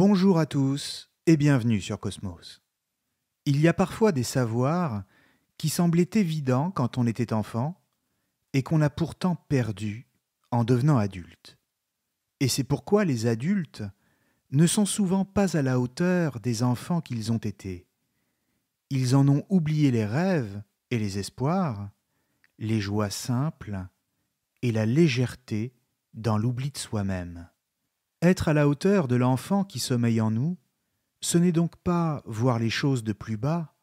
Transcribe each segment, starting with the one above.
Bonjour à tous et bienvenue sur Cosmos. Il y a parfois des savoirs qui semblaient évidents quand on était enfant et qu'on a pourtant perdus en devenant adulte. Et c'est pourquoi les adultes ne sont souvent pas à la hauteur des enfants qu'ils ont été. Ils en ont oublié les rêves et les espoirs, les joies simples et la légèreté dans l'oubli de soi-même. Être à la hauteur de l'enfant qui sommeille en nous, ce n'est donc pas voir les choses de plus bas,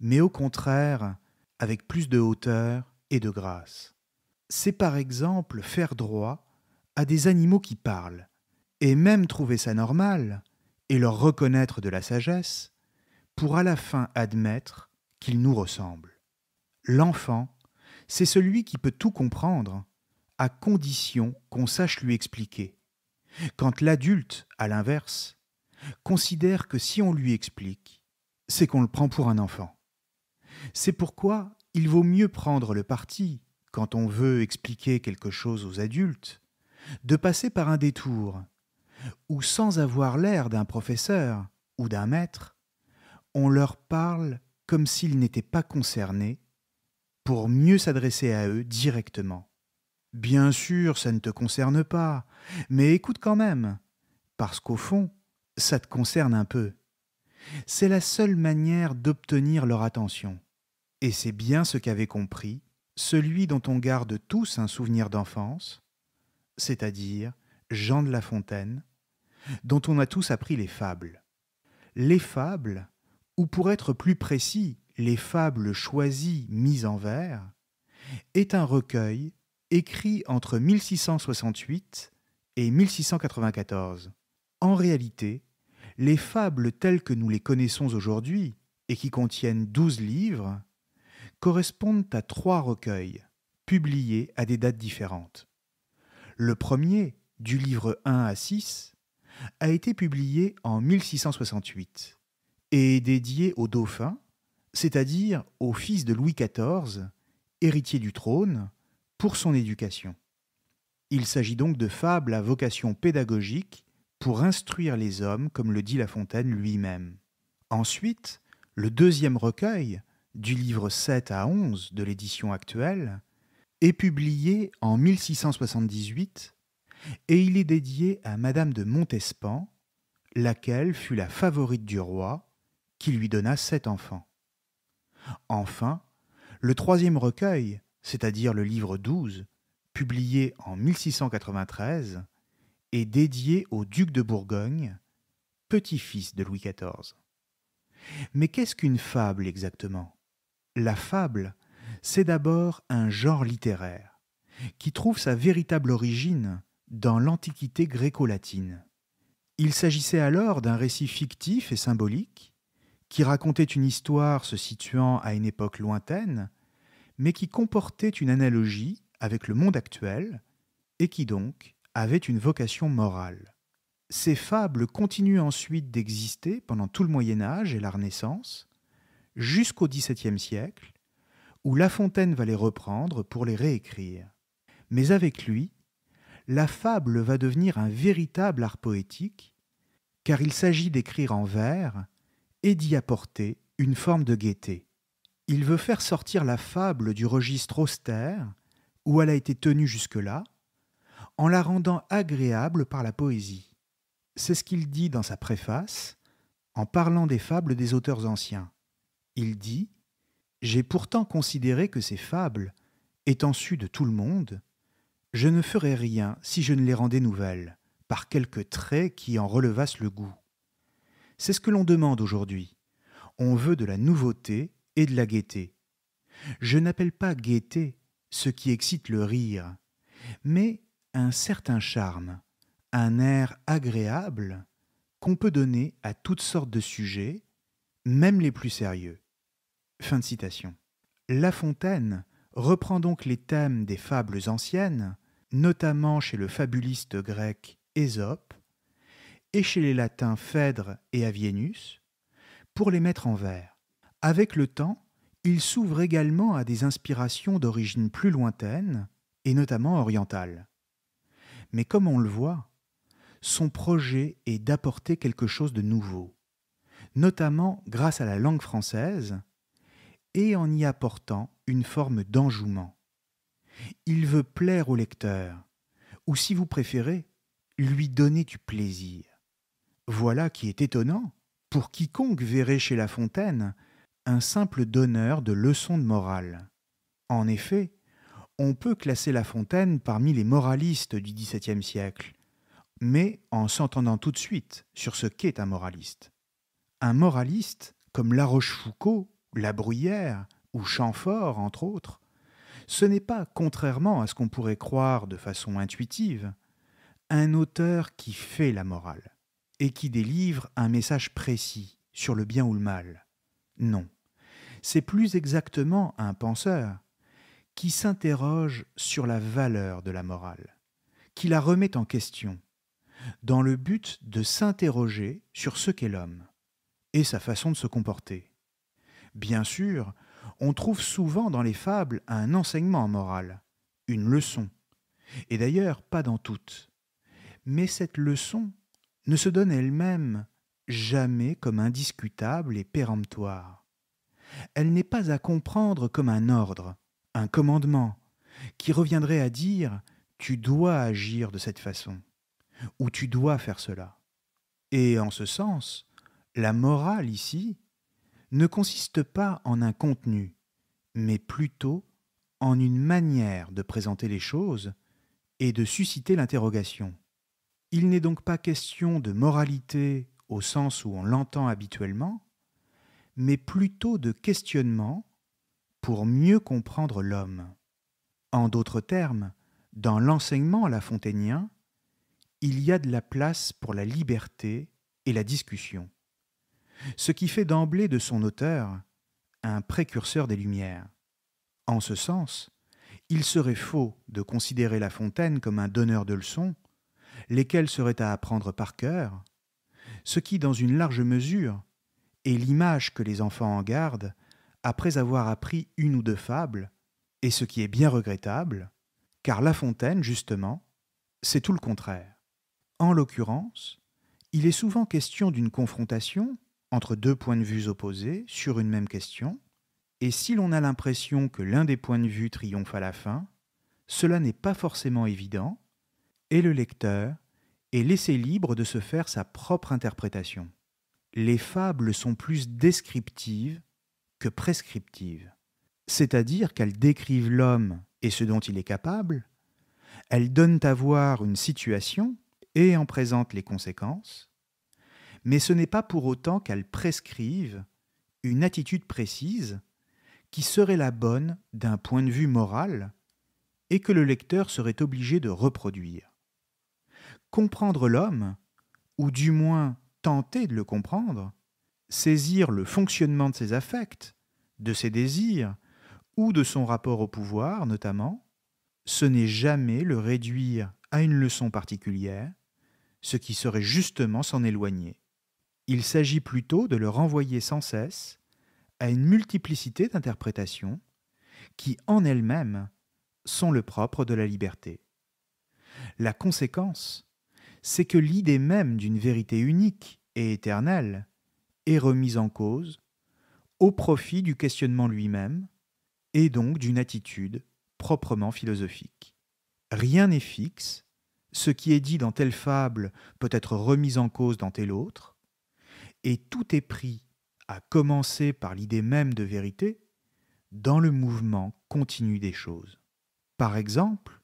mais au contraire, avec plus de hauteur et de grâce. C'est par exemple faire droit à des animaux qui parlent, et même trouver ça normal, et leur reconnaître de la sagesse, pour à la fin admettre qu'ils nous ressemblent. L'enfant, c'est celui qui peut tout comprendre, à condition qu'on sache lui expliquer. Quand l'adulte, à l'inverse, considère que si on lui explique, c'est qu'on le prend pour un enfant. C'est pourquoi il vaut mieux prendre le parti, quand on veut expliquer quelque chose aux adultes, de passer par un détour, où sans avoir l'air d'un professeur ou d'un maître, on leur parle comme s'ils n'étaient pas concernés, pour mieux s'adresser à eux directement. Bien sûr, ça ne te concerne pas, mais écoute quand même, parce qu'au fond, ça te concerne un peu. C'est la seule manière d'obtenir leur attention. Et c'est bien ce qu'avait compris celui dont on garde tous un souvenir d'enfance, c'est-à-dire Jean de La Fontaine, dont on a tous appris les fables. Les fables, ou pour être plus précis, les fables choisies mises en vers, est un recueil écrit entre 1668 et 1694. En réalité, les fables telles que nous les connaissons aujourd'hui, et qui contiennent douze livres, correspondent à trois recueils, publiés à des dates différentes. Le premier, du livre 1 à 6, a été publié en 1668 et est dédié au dauphin, c'est-à-dire au fils de Louis XIV, héritier du trône, pour son éducation. Il s'agit donc de fables à vocation pédagogique pour instruire les hommes, comme le dit La Fontaine lui-même. Ensuite, le deuxième recueil, du livre 7 à 11 de l'édition actuelle, est publié en 1678 et il est dédié à Madame de Montespan, laquelle fut la favorite du roi, qui lui donna sept enfants. Enfin, le troisième recueil, c'est-à-dire le livre XII, publié en 1693 et dédié au duc de Bourgogne, petit-fils de Louis XIV. Mais qu'est-ce qu'une fable exactement La fable, c'est d'abord un genre littéraire, qui trouve sa véritable origine dans l'Antiquité gréco-latine. Il s'agissait alors d'un récit fictif et symbolique, qui racontait une histoire se situant à une époque lointaine, mais qui comportait une analogie avec le monde actuel, et qui donc avait une vocation morale. Ces fables continuent ensuite d'exister pendant tout le Moyen Âge et la Renaissance, jusqu'au XVIIe siècle, où La Fontaine va les reprendre pour les réécrire. Mais avec lui, la fable va devenir un véritable art poétique, car il s'agit d'écrire en vers et d'y apporter une forme de gaieté. Il veut faire sortir la fable du registre austère, où elle a été tenue jusque-là, en la rendant agréable par la poésie. C'est ce qu'il dit dans sa préface, en parlant des fables des auteurs anciens. Il dit J'ai pourtant considéré que ces fables, étant sues de tout le monde, je ne ferais rien si je ne les rendais nouvelles, par quelques traits qui en relevassent le goût. C'est ce que l'on demande aujourd'hui. On veut de la nouveauté et de la gaieté. Je n'appelle pas gaieté ce qui excite le rire, mais un certain charme, un air agréable qu'on peut donner à toutes sortes de sujets, même les plus sérieux. Fin de citation. La Fontaine reprend donc les thèmes des fables anciennes, notamment chez le fabuliste grec Ésope et chez les latins Phèdre et Avienus, pour les mettre en vers. Avec le temps, il s'ouvre également à des inspirations d'origine plus lointaine, et notamment orientale. Mais comme on le voit, son projet est d'apporter quelque chose de nouveau, notamment grâce à la langue française, et en y apportant une forme d'enjouement. Il veut plaire au lecteur, ou si vous préférez, lui donner du plaisir. Voilà qui est étonnant pour quiconque verrait chez La Fontaine un simple donneur de leçons de morale. En effet, on peut classer La Fontaine parmi les moralistes du XVIIe siècle, mais en s'entendant tout de suite sur ce qu'est un moraliste. Un moraliste, comme La Rochefoucauld, La Bruyère ou Champfort, entre autres, ce n'est pas, contrairement à ce qu'on pourrait croire de façon intuitive, un auteur qui fait la morale et qui délivre un message précis sur le bien ou le mal. Non c'est plus exactement un penseur qui s'interroge sur la valeur de la morale, qui la remet en question, dans le but de s'interroger sur ce qu'est l'homme et sa façon de se comporter. Bien sûr, on trouve souvent dans les fables un enseignement moral, une leçon, et d'ailleurs pas dans toutes. Mais cette leçon ne se donne elle-même jamais comme indiscutable et péremptoire elle n'est pas à comprendre comme un ordre, un commandement, qui reviendrait à dire tu dois agir de cette façon, ou tu dois faire cela. Et en ce sens, la morale ici ne consiste pas en un contenu, mais plutôt en une manière de présenter les choses et de susciter l'interrogation. Il n'est donc pas question de moralité au sens où on l'entend habituellement, mais plutôt de questionnement pour mieux comprendre l'homme. En d'autres termes, dans l'enseignement La à lafontainien, il y a de la place pour la liberté et la discussion, ce qui fait d'emblée de son auteur un précurseur des Lumières. En ce sens, il serait faux de considérer La Fontaine comme un donneur de leçons, lesquelles seraient à apprendre par cœur, ce qui, dans une large mesure, et l'image que les enfants en gardent après avoir appris une ou deux fables, et ce qui est bien regrettable, car La Fontaine, justement, c'est tout le contraire. En l'occurrence, il est souvent question d'une confrontation entre deux points de vue opposés sur une même question, et si l'on a l'impression que l'un des points de vue triomphe à la fin, cela n'est pas forcément évident, et le lecteur est laissé libre de se faire sa propre interprétation les fables sont plus descriptives que prescriptives, c'est-à-dire qu'elles décrivent l'homme et ce dont il est capable, elles donnent à voir une situation et en présentent les conséquences, mais ce n'est pas pour autant qu'elles prescrivent une attitude précise qui serait la bonne d'un point de vue moral et que le lecteur serait obligé de reproduire. Comprendre l'homme, ou du moins tenter de le comprendre, saisir le fonctionnement de ses affects, de ses désirs, ou de son rapport au pouvoir notamment, ce n'est jamais le réduire à une leçon particulière, ce qui serait justement s'en éloigner. Il s'agit plutôt de le renvoyer sans cesse à une multiplicité d'interprétations qui en elles-mêmes sont le propre de la liberté. La conséquence c'est que l'idée même d'une vérité unique et éternelle est remise en cause au profit du questionnement lui-même et donc d'une attitude proprement philosophique. Rien n'est fixe, ce qui est dit dans telle fable peut être remis en cause dans telle autre, et tout est pris, à commencer par l'idée même de vérité, dans le mouvement continu des choses. Par exemple,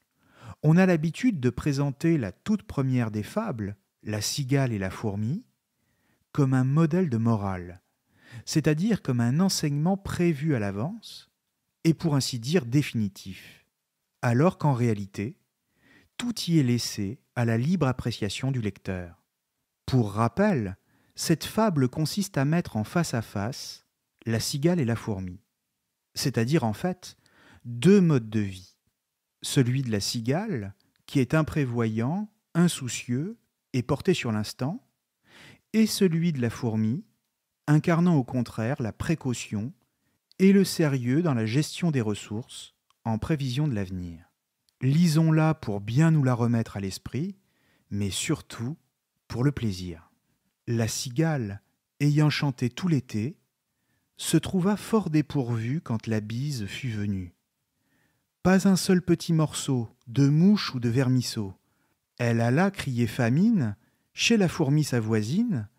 on a l'habitude de présenter la toute première des fables, la cigale et la fourmi, comme un modèle de morale, c'est-à-dire comme un enseignement prévu à l'avance et pour ainsi dire définitif, alors qu'en réalité, tout y est laissé à la libre appréciation du lecteur. Pour rappel, cette fable consiste à mettre en face à face la cigale et la fourmi, c'est-à-dire en fait deux modes de vie celui de la cigale, qui est imprévoyant, insoucieux et porté sur l'instant, et celui de la fourmi, incarnant au contraire la précaution et le sérieux dans la gestion des ressources en prévision de l'avenir. Lisons-la pour bien nous la remettre à l'esprit, mais surtout pour le plaisir. La cigale, ayant chanté tout l'été, se trouva fort dépourvue quand la bise fut venue pas un seul petit morceau de mouche ou de vermisseau. Elle alla crier famine chez la fourmi sa voisine,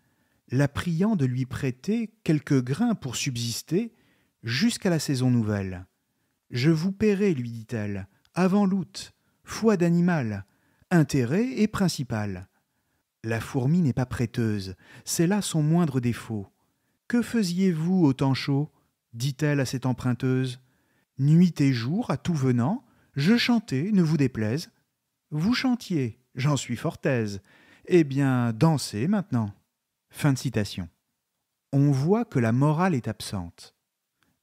la priant de lui prêter quelques grains pour subsister jusqu'à la saison nouvelle. Je vous paierai, lui dit-elle, avant l'août, foi d'animal, intérêt et principal. La fourmi n'est pas prêteuse, c'est là son moindre défaut. Que faisiez-vous au temps chaud dit-elle à cette emprunteuse nuit et jour, à tout venant, je chantais, ne vous déplaise. Vous chantiez, j'en suis fort aise. Eh bien, dansez maintenant. Fin de citation. On voit que la morale est absente,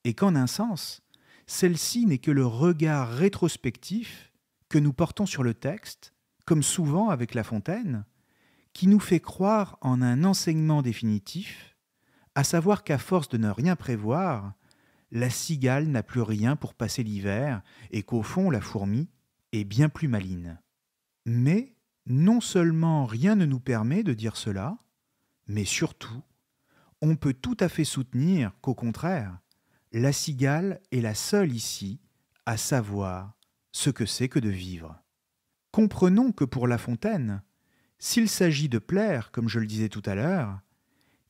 et qu'en un sens, celle-ci n'est que le regard rétrospectif que nous portons sur le texte, comme souvent avec La Fontaine, qui nous fait croire en un enseignement définitif, à savoir qu'à force de ne rien prévoir, la cigale n'a plus rien pour passer l'hiver et qu'au fond la fourmi est bien plus maligne. Mais non seulement rien ne nous permet de dire cela, mais surtout, on peut tout à fait soutenir qu'au contraire, la cigale est la seule ici à savoir ce que c'est que de vivre. Comprenons que pour La Fontaine, s'il s'agit de plaire, comme je le disais tout à l'heure,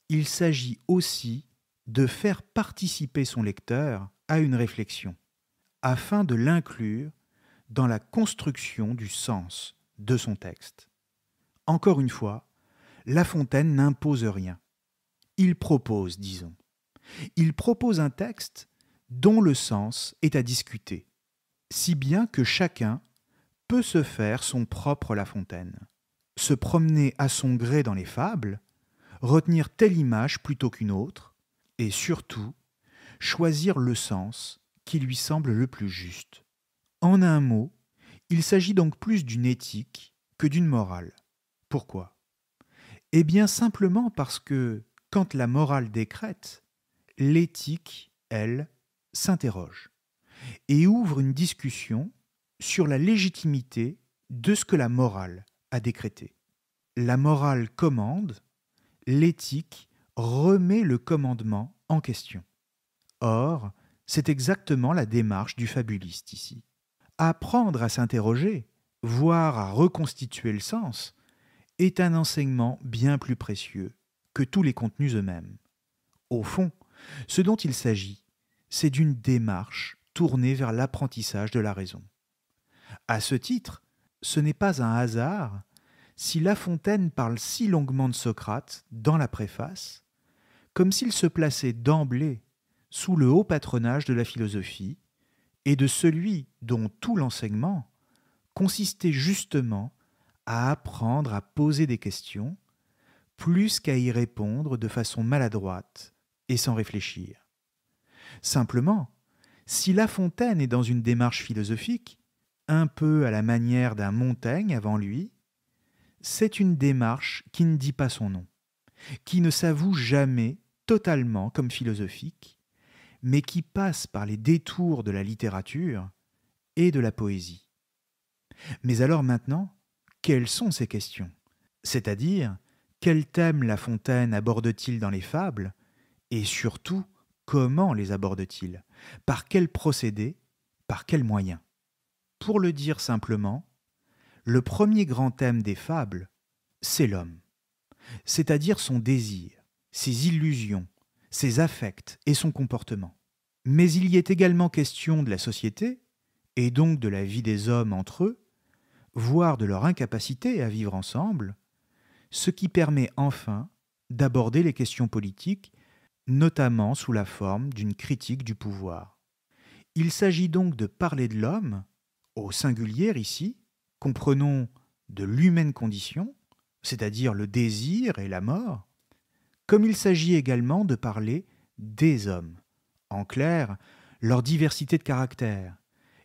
il s'agit aussi de faire participer son lecteur à une réflexion, afin de l'inclure dans la construction du sens de son texte. Encore une fois, La Fontaine n'impose rien. Il propose, disons. Il propose un texte dont le sens est à discuter, si bien que chacun peut se faire son propre La Fontaine, se promener à son gré dans les fables, retenir telle image plutôt qu'une autre, et surtout choisir le sens qui lui semble le plus juste. En un mot, il s'agit donc plus d'une éthique que d'une morale. Pourquoi Eh bien simplement parce que quand la morale décrète, l'éthique, elle, s'interroge et ouvre une discussion sur la légitimité de ce que la morale a décrété. La morale commande, l'éthique remet le commandement en question. Or, c'est exactement la démarche du fabuliste ici. Apprendre à s'interroger, voire à reconstituer le sens, est un enseignement bien plus précieux que tous les contenus eux-mêmes. Au fond, ce dont il s'agit, c'est d'une démarche tournée vers l'apprentissage de la raison. À ce titre, ce n'est pas un hasard si La Fontaine parle si longuement de Socrate dans la préface, comme s'il se plaçait d'emblée sous le haut patronage de la philosophie et de celui dont tout l'enseignement consistait justement à apprendre à poser des questions, plus qu'à y répondre de façon maladroite et sans réfléchir. Simplement, si La Fontaine est dans une démarche philosophique, un peu à la manière d'un Montaigne avant lui, c'est une démarche qui ne dit pas son nom, qui ne s'avoue jamais totalement comme philosophique, mais qui passe par les détours de la littérature et de la poésie. Mais alors maintenant, quelles sont ces questions C'est-à-dire, quel thème La Fontaine aborde-t-il dans les fables Et surtout, comment les aborde-t-il Par quels procédés Par quels moyens Pour le dire simplement, le premier grand thème des fables, c'est l'homme, c'est-à-dire son désir, ses illusions, ses affects et son comportement. Mais il y est également question de la société, et donc de la vie des hommes entre eux, voire de leur incapacité à vivre ensemble, ce qui permet enfin d'aborder les questions politiques, notamment sous la forme d'une critique du pouvoir. Il s'agit donc de parler de l'homme, au singulier ici, comprenons de l'humaine condition, c'est-à-dire le désir et la mort, comme il s'agit également de parler des hommes, en clair, leur diversité de caractère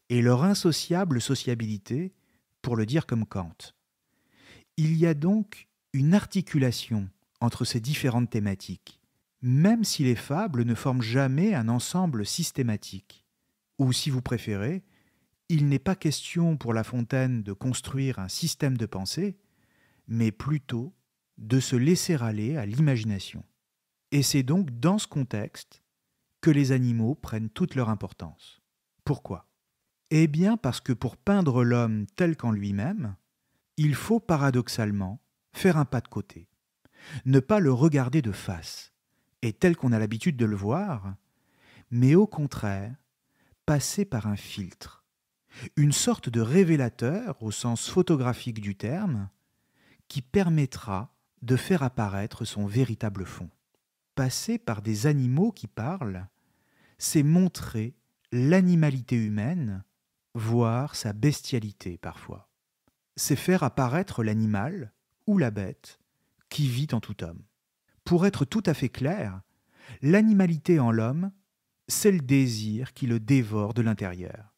et leur insociable sociabilité, pour le dire comme Kant. Il y a donc une articulation entre ces différentes thématiques, même si les fables ne forment jamais un ensemble systématique, ou si vous préférez, il n'est pas question pour La Fontaine de construire un système de pensée, mais plutôt de se laisser aller à l'imagination. Et c'est donc dans ce contexte que les animaux prennent toute leur importance. Pourquoi Eh bien parce que pour peindre l'homme tel qu'en lui-même, il faut paradoxalement faire un pas de côté, ne pas le regarder de face, et tel qu'on a l'habitude de le voir, mais au contraire, passer par un filtre, une sorte de révélateur au sens photographique du terme, qui permettra de faire apparaître son véritable fond. Passer par des animaux qui parlent, c'est montrer l'animalité humaine, voire sa bestialité parfois. C'est faire apparaître l'animal ou la bête qui vit en tout homme. Pour être tout à fait clair, l'animalité en l'homme, c'est le désir qui le dévore de l'intérieur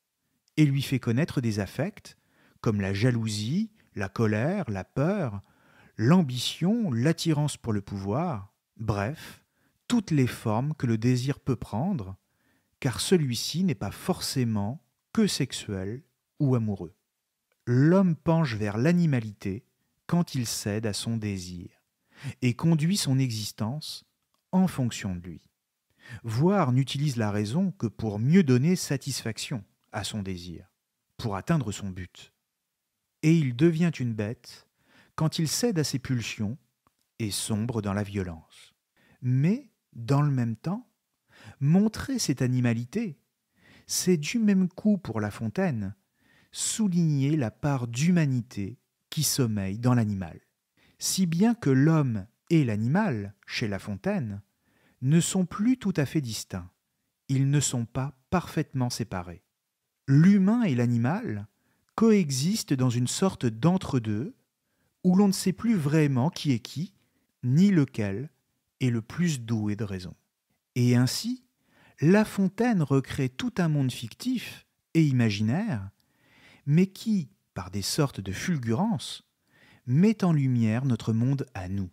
et lui fait connaître des affects comme la jalousie, la colère, la peur, l'ambition, l'attirance pour le pouvoir, bref, toutes les formes que le désir peut prendre, car celui-ci n'est pas forcément que sexuel ou amoureux. L'homme penche vers l'animalité quand il cède à son désir et conduit son existence en fonction de lui. Voire n'utilise la raison que pour mieux donner satisfaction à son désir, pour atteindre son but. Et il devient une bête quand il cède à ses pulsions et sombre dans la violence. Mais, dans le même temps, montrer cette animalité, c'est du même coup pour La Fontaine, souligner la part d'humanité qui sommeille dans l'animal. Si bien que l'homme et l'animal, chez La Fontaine, ne sont plus tout à fait distincts, ils ne sont pas parfaitement séparés l'humain et l'animal coexistent dans une sorte d'entre-deux où l'on ne sait plus vraiment qui est qui, ni lequel est le plus doué de raison. Et ainsi, La Fontaine recrée tout un monde fictif et imaginaire, mais qui, par des sortes de fulgurances, met en lumière notre monde à nous.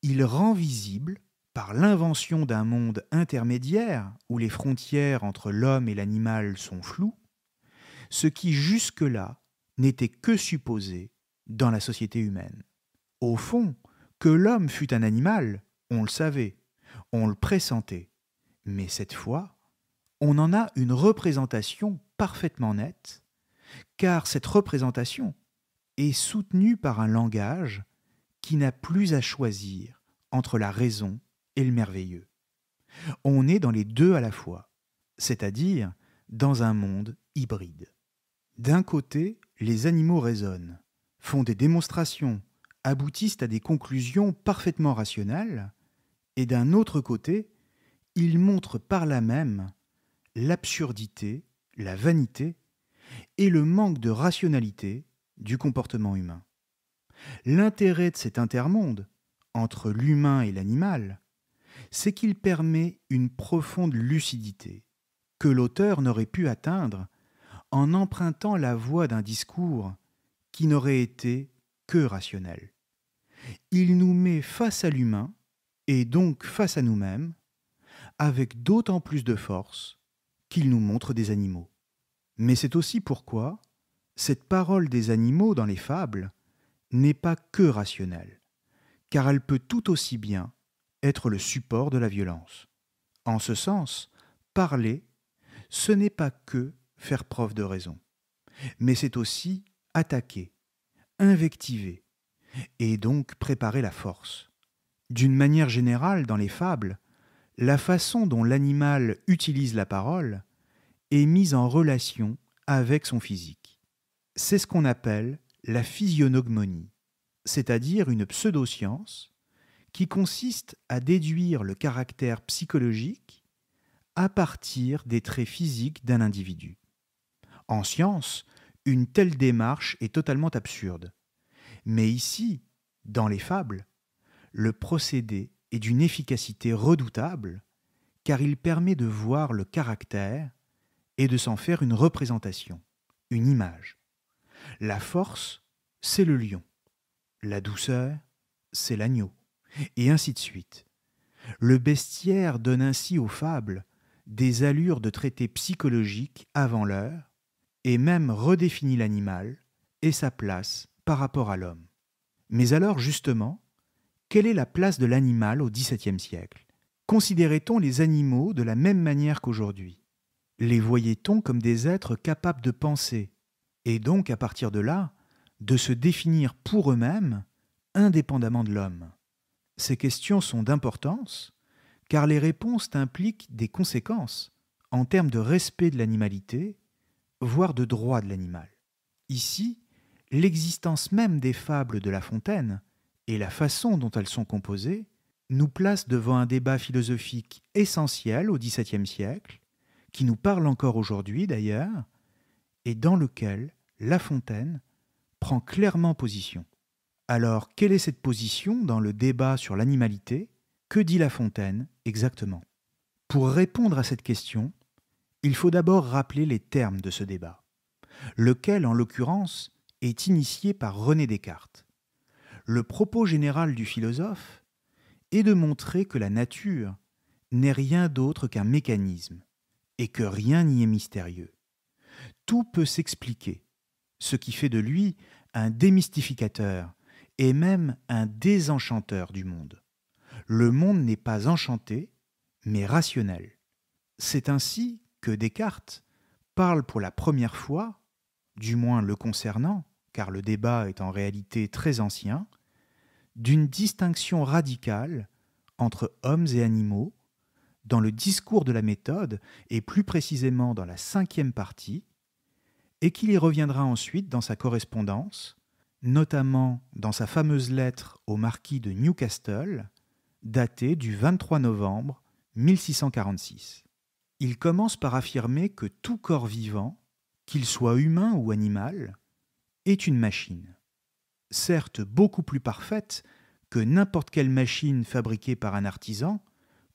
Il rend visible par l'invention d'un monde intermédiaire où les frontières entre l'homme et l'animal sont floues, ce qui jusque-là n'était que supposé dans la société humaine. Au fond, que l'homme fût un animal, on le savait, on le pressentait, mais cette fois, on en a une représentation parfaitement nette, car cette représentation est soutenue par un langage qui n'a plus à choisir entre la raison et le merveilleux. On est dans les deux à la fois, c'est-à-dire dans un monde hybride. D'un côté, les animaux raisonnent, font des démonstrations, aboutissent à des conclusions parfaitement rationnelles, et d'un autre côté, ils montrent par là même l'absurdité, la vanité et le manque de rationalité du comportement humain. L'intérêt de cet intermonde, entre l'humain et l'animal, c'est qu'il permet une profonde lucidité que l'auteur n'aurait pu atteindre en empruntant la voie d'un discours qui n'aurait été que rationnel. Il nous met face à l'humain, et donc face à nous-mêmes, avec d'autant plus de force qu'il nous montre des animaux. Mais c'est aussi pourquoi cette parole des animaux dans les fables n'est pas que rationnelle, car elle peut tout aussi bien être le support de la violence. En ce sens, parler, ce n'est pas que faire preuve de raison, mais c'est aussi attaquer, invectiver, et donc préparer la force. D'une manière générale, dans les fables, la façon dont l'animal utilise la parole est mise en relation avec son physique. C'est ce qu'on appelle la physionogmonie, c'est-à-dire une pseudoscience qui consiste à déduire le caractère psychologique à partir des traits physiques d'un individu. En science, une telle démarche est totalement absurde. Mais ici, dans les fables, le procédé est d'une efficacité redoutable, car il permet de voir le caractère et de s'en faire une représentation, une image. La force, c'est le lion. La douceur, c'est l'agneau et ainsi de suite. Le bestiaire donne ainsi aux fables des allures de traités psychologiques avant l'heure, et même redéfinit l'animal et sa place par rapport à l'homme. Mais alors justement, quelle est la place de l'animal au XVIIe siècle Considérait-on les animaux de la même manière qu'aujourd'hui Les voyait-on comme des êtres capables de penser, et donc à partir de là, de se définir pour eux-mêmes indépendamment de l'homme ces questions sont d'importance car les réponses impliquent des conséquences en termes de respect de l'animalité, voire de droit de l'animal. Ici, l'existence même des fables de La Fontaine et la façon dont elles sont composées nous place devant un débat philosophique essentiel au XVIIe siècle, qui nous parle encore aujourd'hui d'ailleurs, et dans lequel La Fontaine prend clairement position. Alors, quelle est cette position dans le débat sur l'animalité Que dit La Fontaine exactement Pour répondre à cette question, il faut d'abord rappeler les termes de ce débat, lequel, en l'occurrence, est initié par René Descartes. Le propos général du philosophe est de montrer que la nature n'est rien d'autre qu'un mécanisme, et que rien n'y est mystérieux. Tout peut s'expliquer, ce qui fait de lui un démystificateur et même un désenchanteur du monde. Le monde n'est pas enchanté, mais rationnel. C'est ainsi que Descartes parle pour la première fois, du moins le concernant, car le débat est en réalité très ancien, d'une distinction radicale entre hommes et animaux dans le discours de la méthode et plus précisément dans la cinquième partie, et qu'il y reviendra ensuite dans sa correspondance, notamment dans sa fameuse lettre au marquis de Newcastle, datée du 23 novembre 1646. Il commence par affirmer que tout corps vivant, qu'il soit humain ou animal, est une machine, certes beaucoup plus parfaite que n'importe quelle machine fabriquée par un artisan,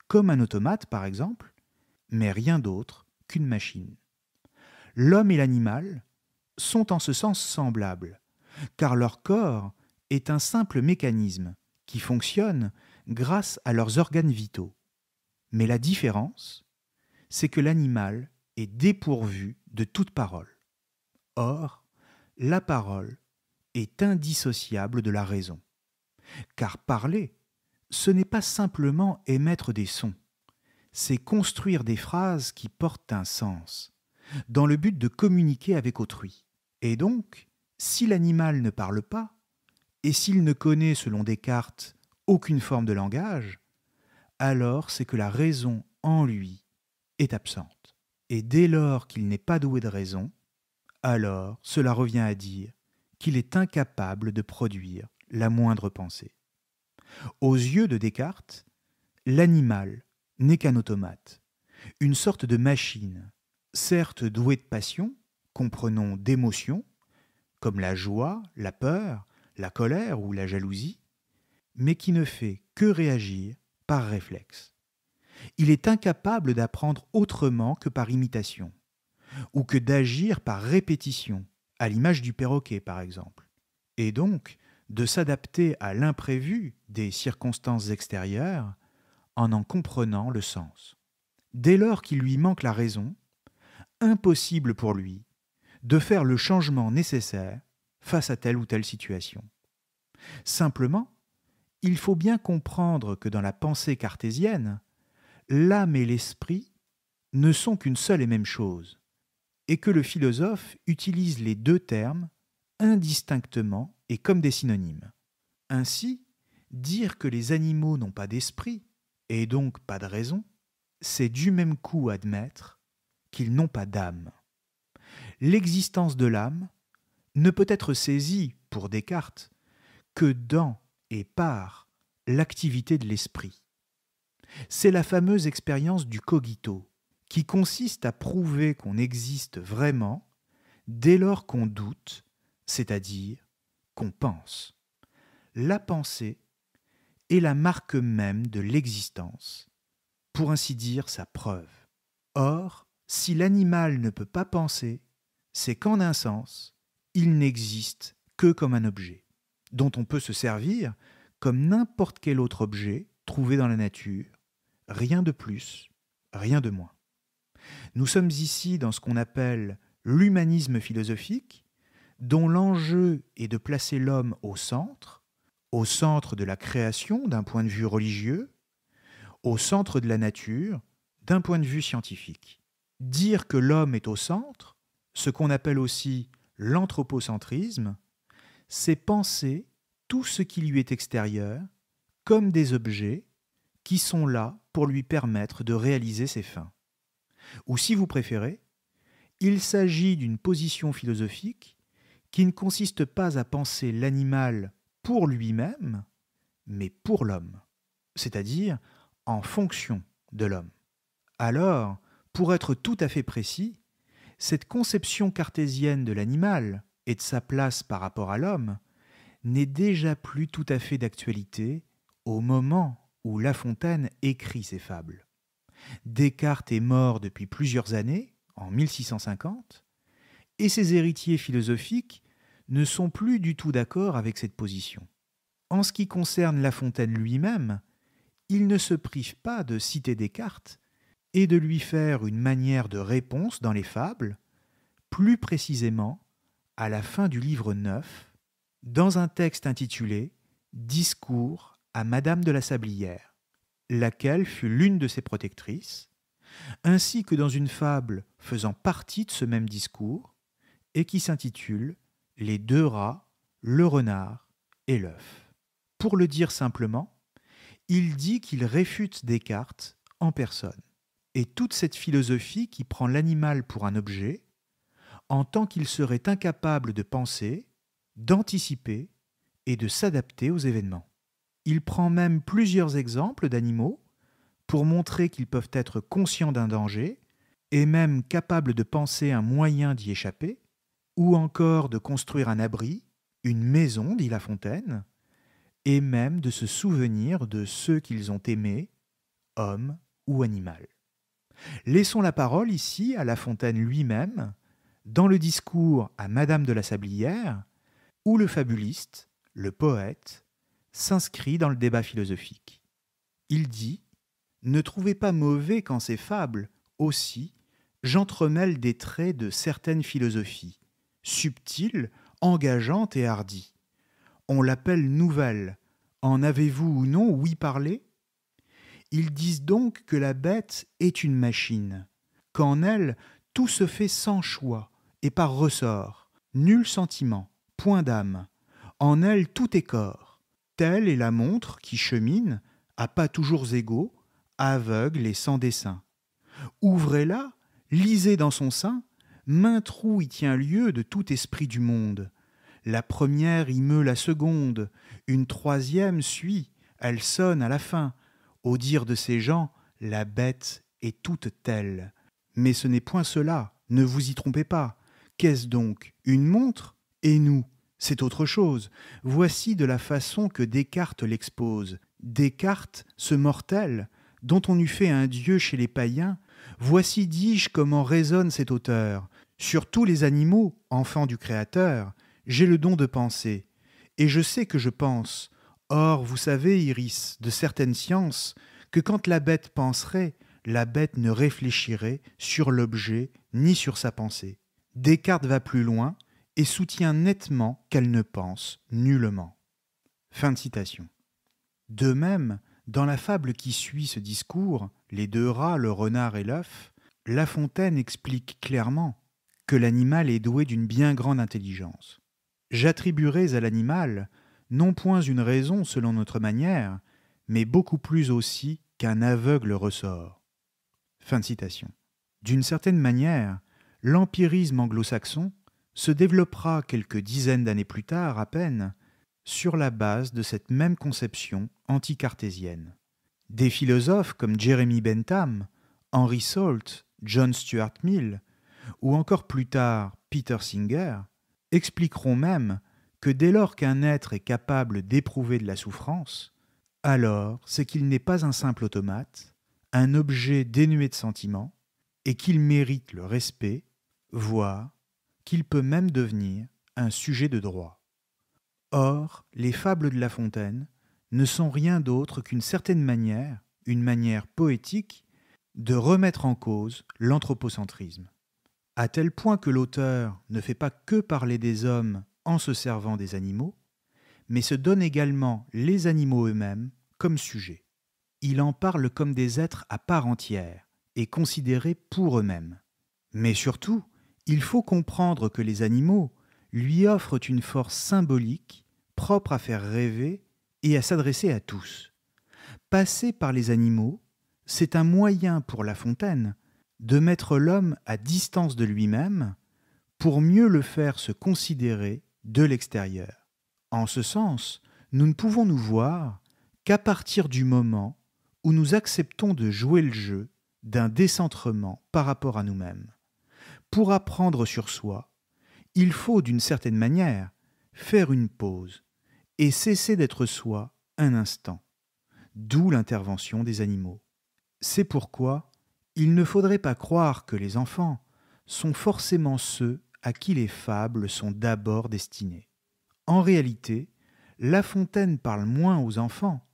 comme un automate par exemple, mais rien d'autre qu'une machine. L'homme et l'animal sont en ce sens semblables, car leur corps est un simple mécanisme qui fonctionne grâce à leurs organes vitaux. Mais la différence, c'est que l'animal est dépourvu de toute parole. Or, la parole est indissociable de la raison. Car parler, ce n'est pas simplement émettre des sons, c'est construire des phrases qui portent un sens, dans le but de communiquer avec autrui, et donc si l'animal ne parle pas, et s'il ne connaît, selon Descartes, aucune forme de langage, alors c'est que la raison en lui est absente. Et dès lors qu'il n'est pas doué de raison, alors cela revient à dire qu'il est incapable de produire la moindre pensée. Aux yeux de Descartes, l'animal n'est qu'un automate, une sorte de machine, certes douée de passion, comprenons d'émotion, comme la joie, la peur, la colère ou la jalousie, mais qui ne fait que réagir par réflexe. Il est incapable d'apprendre autrement que par imitation, ou que d'agir par répétition, à l'image du perroquet par exemple, et donc de s'adapter à l'imprévu des circonstances extérieures en en comprenant le sens. Dès lors qu'il lui manque la raison, impossible pour lui de faire le changement nécessaire face à telle ou telle situation. Simplement, il faut bien comprendre que dans la pensée cartésienne, l'âme et l'esprit ne sont qu'une seule et même chose, et que le philosophe utilise les deux termes indistinctement et comme des synonymes. Ainsi, dire que les animaux n'ont pas d'esprit, et donc pas de raison, c'est du même coup admettre qu'ils n'ont pas d'âme l'existence de l'âme ne peut être saisie, pour Descartes, que dans et par l'activité de l'esprit. C'est la fameuse expérience du cogito, qui consiste à prouver qu'on existe vraiment dès lors qu'on doute, c'est-à-dire qu'on pense. La pensée est la marque même de l'existence, pour ainsi dire sa preuve. Or, si l'animal ne peut pas penser, c'est qu'en un sens, il n'existe que comme un objet, dont on peut se servir comme n'importe quel autre objet trouvé dans la nature, rien de plus, rien de moins. Nous sommes ici dans ce qu'on appelle l'humanisme philosophique, dont l'enjeu est de placer l'homme au centre, au centre de la création d'un point de vue religieux, au centre de la nature d'un point de vue scientifique. Dire que l'homme est au centre, ce qu'on appelle aussi l'anthropocentrisme, c'est penser tout ce qui lui est extérieur comme des objets qui sont là pour lui permettre de réaliser ses fins. Ou si vous préférez, il s'agit d'une position philosophique qui ne consiste pas à penser l'animal pour lui-même, mais pour l'homme, c'est-à-dire en fonction de l'homme. Alors, pour être tout à fait précis, cette conception cartésienne de l'animal et de sa place par rapport à l'homme n'est déjà plus tout à fait d'actualité au moment où La Fontaine écrit ses fables. Descartes est mort depuis plusieurs années, en 1650, et ses héritiers philosophiques ne sont plus du tout d'accord avec cette position. En ce qui concerne La Fontaine lui-même, il ne se prive pas de citer Descartes et de lui faire une manière de réponse dans les fables, plus précisément à la fin du livre 9, dans un texte intitulé Discours à Madame de la Sablière, laquelle fut l'une de ses protectrices, ainsi que dans une fable faisant partie de ce même discours, et qui s'intitule Les deux rats, le renard et l'œuf. Pour le dire simplement, il dit qu'il réfute Descartes en personne et toute cette philosophie qui prend l'animal pour un objet, en tant qu'il serait incapable de penser, d'anticiper et de s'adapter aux événements. Il prend même plusieurs exemples d'animaux pour montrer qu'ils peuvent être conscients d'un danger et même capables de penser un moyen d'y échapper, ou encore de construire un abri, une maison, dit La Fontaine, et même de se souvenir de ceux qu'ils ont aimés, homme ou animal. Laissons la parole ici à La Fontaine lui-même, dans le discours à Madame de la Sablière, où le fabuliste, le poète, s'inscrit dans le débat philosophique. Il dit Ne trouvez pas mauvais qu'en ces fables, aussi, j'entremêle des traits de certaines philosophies, subtiles, engageantes et hardies. On l'appelle nouvelle. En avez-vous ou non oui parlé ils disent donc que la bête est une machine, qu'en elle tout se fait sans choix et par ressort, nul sentiment, point d'âme. En elle tout est corps. Telle est la montre qui chemine, à pas toujours égaux, aveugle et sans dessein. Ouvrez-la, lisez dans son sein, maint trou y tient lieu de tout esprit du monde. La première y meut la seconde, une troisième suit, elle sonne à la fin, au dire de ces gens, la bête est toute telle. Mais ce n'est point cela, ne vous y trompez pas. Qu'est-ce donc Une montre Et nous c'est autre chose. Voici de la façon que Descartes l'expose. Descartes, ce mortel, dont on eût fait un dieu chez les païens, voici, dis-je, comment raisonne cet auteur. Sur tous les animaux, enfants du Créateur, j'ai le don de penser. Et je sais que je pense, Or, vous savez, Iris, de certaines sciences, que quand la bête penserait, la bête ne réfléchirait sur l'objet ni sur sa pensée. Descartes va plus loin et soutient nettement qu'elle ne pense nullement. Fin de citation. De même, dans la fable qui suit ce discours, Les deux rats, le renard et l'œuf, La Fontaine explique clairement que l'animal est doué d'une bien grande intelligence. J'attribuerais à l'animal non point une raison selon notre manière, mais beaucoup plus aussi qu'un aveugle ressort. Fin de citation. D'une certaine manière, l'empirisme anglo-saxon se développera quelques dizaines d'années plus tard à peine sur la base de cette même conception anticartésienne. Des philosophes comme Jeremy Bentham, Henry Salt, John Stuart Mill, ou encore plus tard Peter Singer, expliqueront même que dès lors qu'un être est capable d'éprouver de la souffrance, alors c'est qu'il n'est pas un simple automate, un objet dénué de sentiments, et qu'il mérite le respect, voire qu'il peut même devenir un sujet de droit. Or, les fables de La Fontaine ne sont rien d'autre qu'une certaine manière, une manière poétique, de remettre en cause l'anthropocentrisme. À tel point que l'auteur ne fait pas que parler des hommes en se servant des animaux, mais se donne également les animaux eux-mêmes comme sujet. Il en parle comme des êtres à part entière et considérés pour eux-mêmes. Mais surtout, il faut comprendre que les animaux lui offrent une force symbolique propre à faire rêver et à s'adresser à tous. Passer par les animaux, c'est un moyen pour La Fontaine de mettre l'homme à distance de lui-même pour mieux le faire se considérer de l'extérieur. En ce sens, nous ne pouvons nous voir qu'à partir du moment où nous acceptons de jouer le jeu d'un décentrement par rapport à nous-mêmes. Pour apprendre sur soi, il faut d'une certaine manière faire une pause et cesser d'être soi un instant, d'où l'intervention des animaux. C'est pourquoi il ne faudrait pas croire que les enfants sont forcément ceux à qui les fables sont d'abord destinées. En réalité, La Fontaine parle moins aux enfants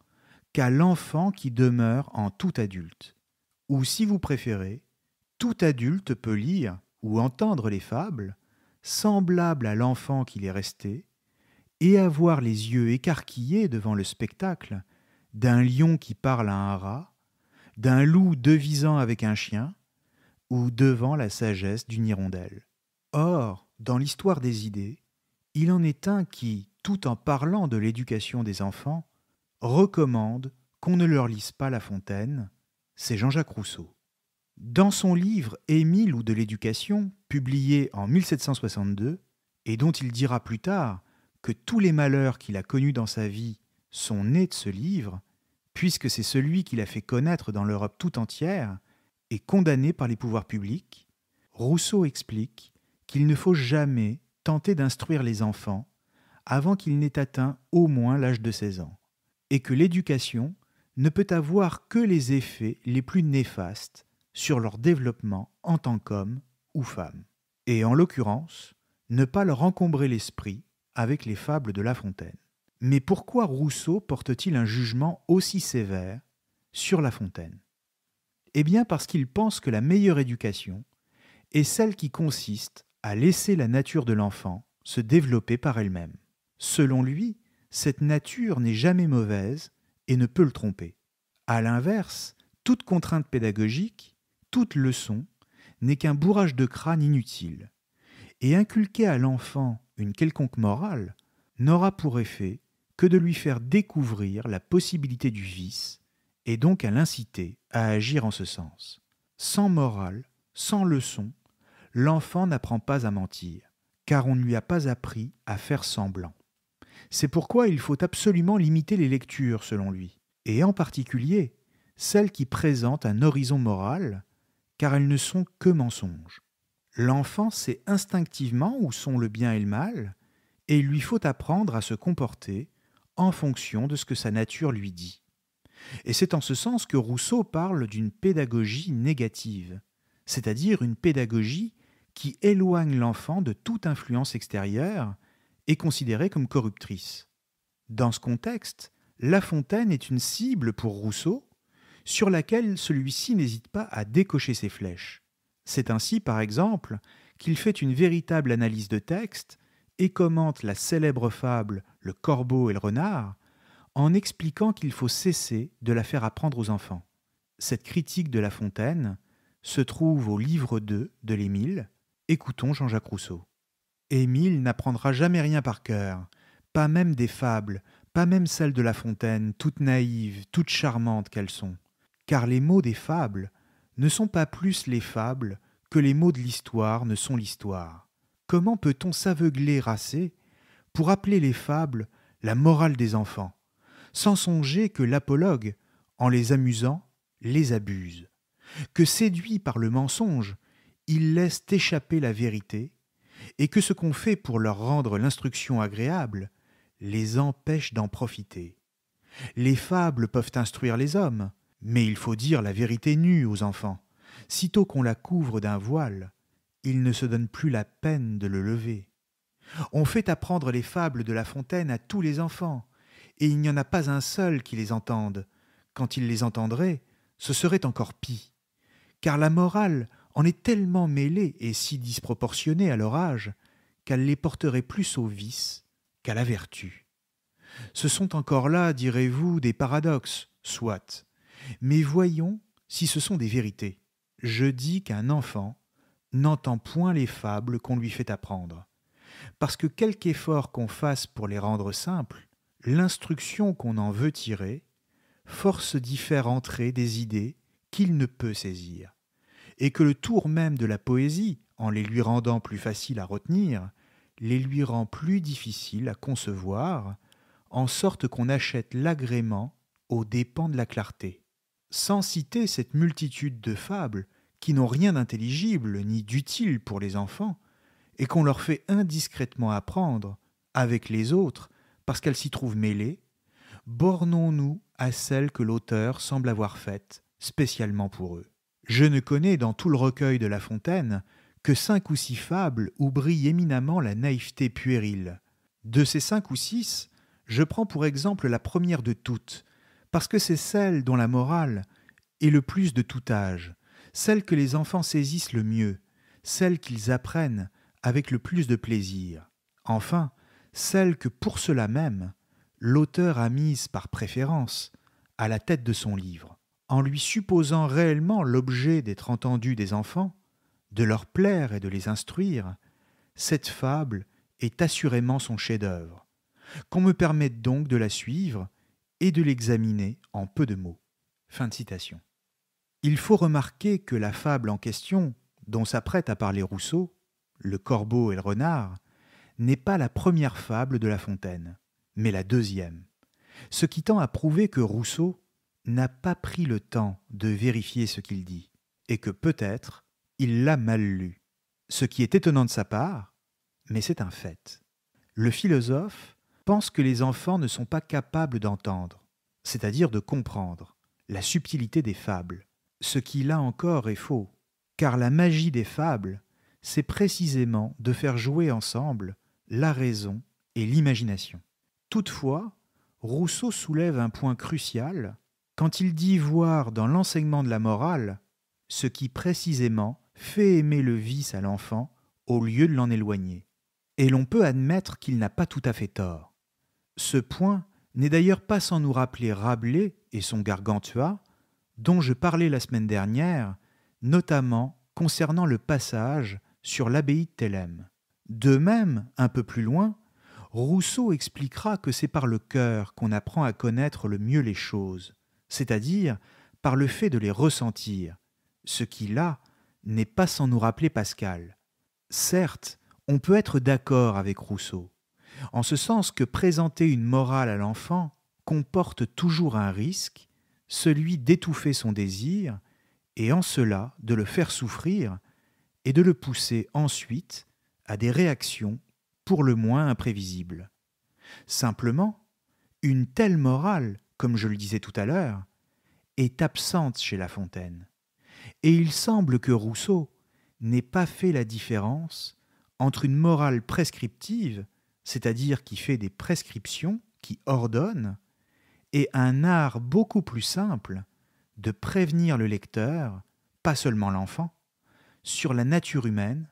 qu'à l'enfant qui demeure en tout adulte. Ou si vous préférez, tout adulte peut lire ou entendre les fables, semblables à l'enfant qui est resté, et avoir les yeux écarquillés devant le spectacle d'un lion qui parle à un rat, d'un loup devisant avec un chien, ou devant la sagesse d'une hirondelle. Or, dans l'histoire des idées, il en est un qui, tout en parlant de l'éducation des enfants, recommande qu'on ne leur lise pas La Fontaine, c'est Jean-Jacques Rousseau. Dans son livre Émile ou de l'éducation, publié en 1762, et dont il dira plus tard que tous les malheurs qu'il a connus dans sa vie sont nés de ce livre, puisque c'est celui qu'il a fait connaître dans l'Europe tout entière, et condamné par les pouvoirs publics, Rousseau explique qu'il ne faut jamais tenter d'instruire les enfants avant qu'ils n'aient atteint au moins l'âge de 16 ans, et que l'éducation ne peut avoir que les effets les plus néfastes sur leur développement en tant qu'homme ou femme, et en l'occurrence, ne pas leur encombrer l'esprit avec les fables de La Fontaine. Mais pourquoi Rousseau porte-t-il un jugement aussi sévère sur La Fontaine Eh bien parce qu'il pense que la meilleure éducation est celle qui consiste à laisser la nature de l'enfant se développer par elle-même. Selon lui, cette nature n'est jamais mauvaise et ne peut le tromper. À l'inverse, toute contrainte pédagogique, toute leçon, n'est qu'un bourrage de crâne inutile. Et inculquer à l'enfant une quelconque morale n'aura pour effet que de lui faire découvrir la possibilité du vice, et donc à l'inciter à agir en ce sens. Sans morale, sans leçon, l'enfant n'apprend pas à mentir, car on ne lui a pas appris à faire semblant. C'est pourquoi il faut absolument limiter les lectures, selon lui, et en particulier celles qui présentent un horizon moral, car elles ne sont que mensonges. L'enfant sait instinctivement où sont le bien et le mal, et il lui faut apprendre à se comporter en fonction de ce que sa nature lui dit. Et c'est en ce sens que Rousseau parle d'une pédagogie négative, c'est-à-dire une pédagogie qui éloigne l'enfant de toute influence extérieure est considérée comme corruptrice. Dans ce contexte, La Fontaine est une cible pour Rousseau, sur laquelle celui-ci n'hésite pas à décocher ses flèches. C'est ainsi, par exemple, qu'il fait une véritable analyse de texte et commente la célèbre fable Le corbeau et le renard en expliquant qu'il faut cesser de la faire apprendre aux enfants. Cette critique de La Fontaine se trouve au livre 2 de l'Émile, Écoutons Jean-Jacques Rousseau. Émile n'apprendra jamais rien par cœur, pas même des fables, pas même celles de La Fontaine, toutes naïves, toutes charmantes qu'elles sont. Car les mots des fables ne sont pas plus les fables que les mots de l'histoire ne sont l'histoire. Comment peut-on s'aveugler assez pour appeler les fables la morale des enfants, sans songer que l'apologue, en les amusant, les abuse, que séduit par le mensonge, ils laissent échapper la vérité, et que ce qu'on fait pour leur rendre l'instruction agréable les empêche d'en profiter. Les fables peuvent instruire les hommes, mais il faut dire la vérité nue aux enfants. Sitôt qu'on la couvre d'un voile, ils ne se donnent plus la peine de le lever. On fait apprendre les fables de La Fontaine à tous les enfants, et il n'y en a pas un seul qui les entende. Quand ils les entendraient, ce serait encore pis. Car la morale en est tellement mêlée et si disproportionnée à leur âge qu'elle les porterait plus au vice qu'à la vertu. Ce sont encore là, direz-vous, des paradoxes, soit, mais voyons si ce sont des vérités. Je dis qu'un enfant n'entend point les fables qu'on lui fait apprendre, parce que quelque effort qu'on fasse pour les rendre simples, l'instruction qu'on en veut tirer, force d'y faire entrer des idées qu'il ne peut saisir et que le tour même de la poésie, en les lui rendant plus faciles à retenir, les lui rend plus difficiles à concevoir, en sorte qu'on achète l'agrément aux dépens de la clarté. Sans citer cette multitude de fables qui n'ont rien d'intelligible ni d'utile pour les enfants, et qu'on leur fait indiscrètement apprendre, avec les autres, parce qu'elles s'y trouvent mêlées, bornons-nous à celles que l'auteur semble avoir faites spécialement pour eux. Je ne connais dans tout le recueil de La Fontaine que cinq ou six fables où brille éminemment la naïveté puérile. De ces cinq ou six, je prends pour exemple la première de toutes, parce que c'est celle dont la morale est le plus de tout âge, celle que les enfants saisissent le mieux, celle qu'ils apprennent avec le plus de plaisir, enfin, celle que pour cela même, l'auteur a mise par préférence à la tête de son livre en lui supposant réellement l'objet d'être entendu des enfants, de leur plaire et de les instruire, cette fable est assurément son chef-d'œuvre, qu'on me permette donc de la suivre et de l'examiner en peu de mots. Fin de citation. Il faut remarquer que la fable en question, dont s'apprête à parler Rousseau, Le corbeau et le renard, n'est pas la première fable de La Fontaine, mais la deuxième, ce qui tend à prouver que Rousseau, n'a pas pris le temps de vérifier ce qu'il dit, et que peut-être il l'a mal lu. Ce qui est étonnant de sa part, mais c'est un fait. Le philosophe pense que les enfants ne sont pas capables d'entendre, c'est-à-dire de comprendre, la subtilité des fables, ce qui là encore est faux, car la magie des fables, c'est précisément de faire jouer ensemble la raison et l'imagination. Toutefois, Rousseau soulève un point crucial quand il dit voir dans l'enseignement de la morale ce qui précisément fait aimer le vice à l'enfant au lieu de l'en éloigner. Et l'on peut admettre qu'il n'a pas tout à fait tort. Ce point n'est d'ailleurs pas sans nous rappeler Rabelais et son Gargantua, dont je parlais la semaine dernière, notamment concernant le passage sur l'abbaye de Thélème. De même, un peu plus loin, Rousseau expliquera que c'est par le cœur qu'on apprend à connaître le mieux les choses, c'est-à-dire par le fait de les ressentir, ce qui là n'est pas sans nous rappeler Pascal. Certes, on peut être d'accord avec Rousseau, en ce sens que présenter une morale à l'enfant comporte toujours un risque, celui d'étouffer son désir, et en cela de le faire souffrir, et de le pousser ensuite à des réactions pour le moins imprévisibles. Simplement, une telle morale comme je le disais tout à l'heure, est absente chez La Fontaine. Et il semble que Rousseau n'ait pas fait la différence entre une morale prescriptive, c'est-à-dire qui fait des prescriptions, qui ordonne, et un art beaucoup plus simple de prévenir le lecteur, pas seulement l'enfant, sur la nature humaine,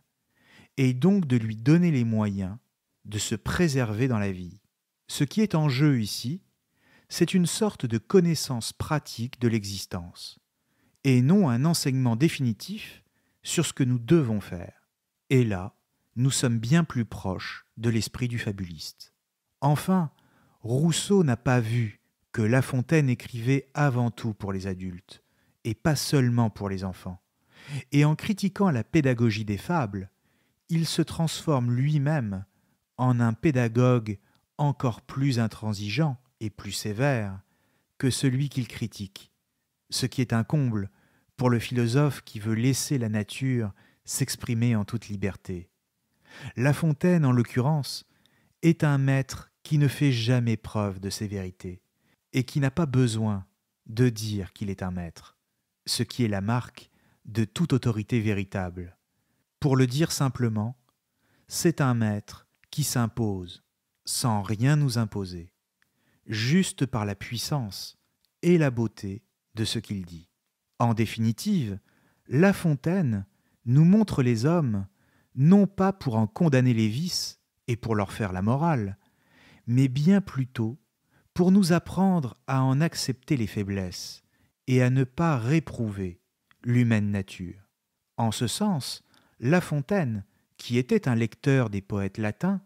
et donc de lui donner les moyens de se préserver dans la vie. Ce qui est en jeu ici, c'est une sorte de connaissance pratique de l'existence, et non un enseignement définitif sur ce que nous devons faire. Et là, nous sommes bien plus proches de l'esprit du fabuliste. Enfin, Rousseau n'a pas vu que La Fontaine écrivait avant tout pour les adultes, et pas seulement pour les enfants. Et en critiquant la pédagogie des fables, il se transforme lui-même en un pédagogue encore plus intransigeant et plus sévère que celui qu'il critique, ce qui est un comble pour le philosophe qui veut laisser la nature s'exprimer en toute liberté. La Fontaine, en l'occurrence, est un maître qui ne fait jamais preuve de sévérité, et qui n'a pas besoin de dire qu'il est un maître, ce qui est la marque de toute autorité véritable. Pour le dire simplement, c'est un maître qui s'impose, sans rien nous imposer juste par la puissance et la beauté de ce qu'il dit. En définitive, La Fontaine nous montre les hommes non pas pour en condamner les vices et pour leur faire la morale, mais bien plutôt pour nous apprendre à en accepter les faiblesses et à ne pas réprouver l'humaine nature. En ce sens, La Fontaine, qui était un lecteur des poètes latins,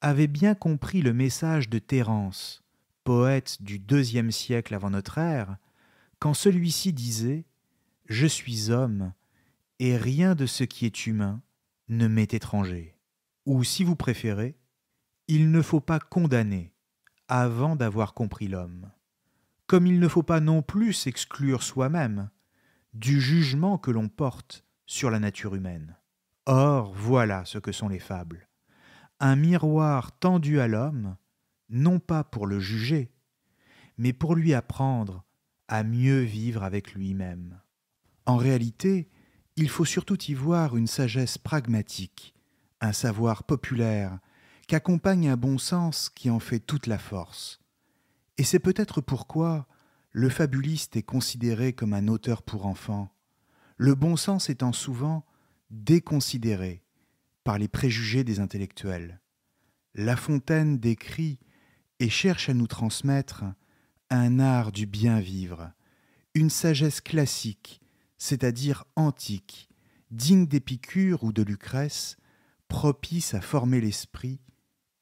avait bien compris le message de Thérence poète du deuxième siècle avant notre ère, quand celui-ci disait ⁇ Je suis homme, et rien de ce qui est humain ne m'est étranger ⁇ ou si vous préférez ⁇ Il ne faut pas condamner avant d'avoir compris l'homme, comme il ne faut pas non plus s'exclure soi-même du jugement que l'on porte sur la nature humaine. Or, voilà ce que sont les fables. Un miroir tendu à l'homme, non pas pour le juger, mais pour lui apprendre à mieux vivre avec lui-même. En réalité, il faut surtout y voir une sagesse pragmatique, un savoir populaire, qu'accompagne un bon sens qui en fait toute la force. Et c'est peut-être pourquoi le fabuliste est considéré comme un auteur pour enfants, le bon sens étant souvent déconsidéré par les préjugés des intellectuels. La Fontaine décrit et cherche à nous transmettre un art du bien vivre, une sagesse classique, c'est-à-dire antique, digne d'Épicure ou de Lucrèce, propice à former l'esprit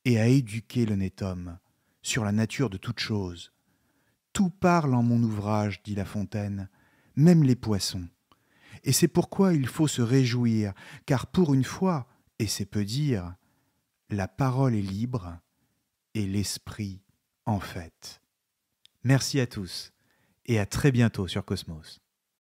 et à éduquer l'honnête homme sur la nature de toute chose. Tout parle en mon ouvrage, dit La Fontaine, même les poissons. Et c'est pourquoi il faut se réjouir, car pour une fois, et c'est peu dire, la parole est libre, et l'esprit en fait Merci à tous et à très bientôt sur Cosmos.